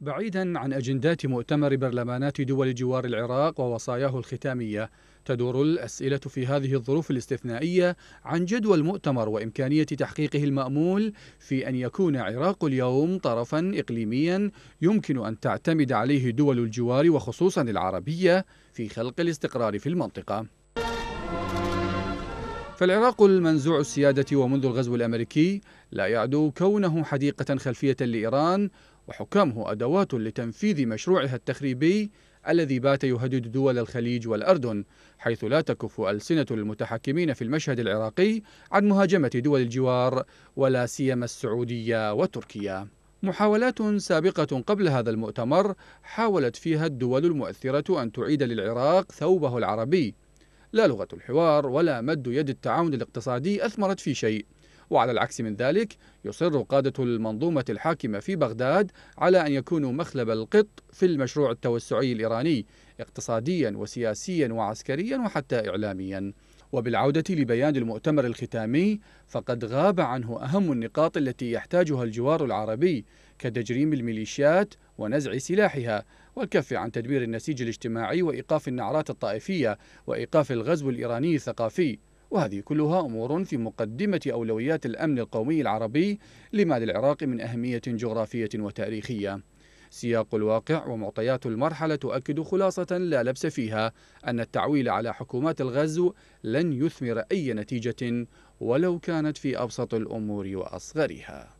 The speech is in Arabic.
بعيدا عن أجندات مؤتمر برلمانات دول جوار العراق ووصاياه الختامية تدور الأسئلة في هذه الظروف الاستثنائية عن جدوى المؤتمر وإمكانية تحقيقه المأمول في أن يكون عراق اليوم طرفا إقليميا يمكن أن تعتمد عليه دول الجوار وخصوصا العربية في خلق الاستقرار في المنطقة فالعراق المنزوع السيادة ومنذ الغزو الأمريكي لا يعدو كونه حديقة خلفية لإيران وحكامه أدوات لتنفيذ مشروعها التخريبي الذي بات يهدد دول الخليج والأردن حيث لا تكف ألسنة المتحكمين في المشهد العراقي عن مهاجمة دول الجوار ولا سيما السعودية وتركيا محاولات سابقة قبل هذا المؤتمر حاولت فيها الدول المؤثرة أن تعيد للعراق ثوبه العربي لا لغة الحوار ولا مد يد التعاون الاقتصادي أثمرت في شيء وعلى العكس من ذلك يصر قادة المنظومة الحاكمة في بغداد على أن يكونوا مخلب القط في المشروع التوسعي الإيراني اقتصاديا وسياسيا وعسكريا وحتى إعلاميا وبالعودة لبيان المؤتمر الختامي فقد غاب عنه أهم النقاط التي يحتاجها الجوار العربي كتجريم الميليشيات ونزع سلاحها والكف عن تدبير النسيج الاجتماعي وإيقاف النعرات الطائفية وإيقاف الغزو الإيراني الثقافي وهذه كلها أمور في مقدمة أولويات الأمن القومي العربي لما للعراق من أهمية جغرافية وتاريخية سياق الواقع ومعطيات المرحلة تؤكد خلاصة لا لبس فيها أن التعويل على حكومات الغزو لن يثمر أي نتيجة ولو كانت في أبسط الأمور وأصغرها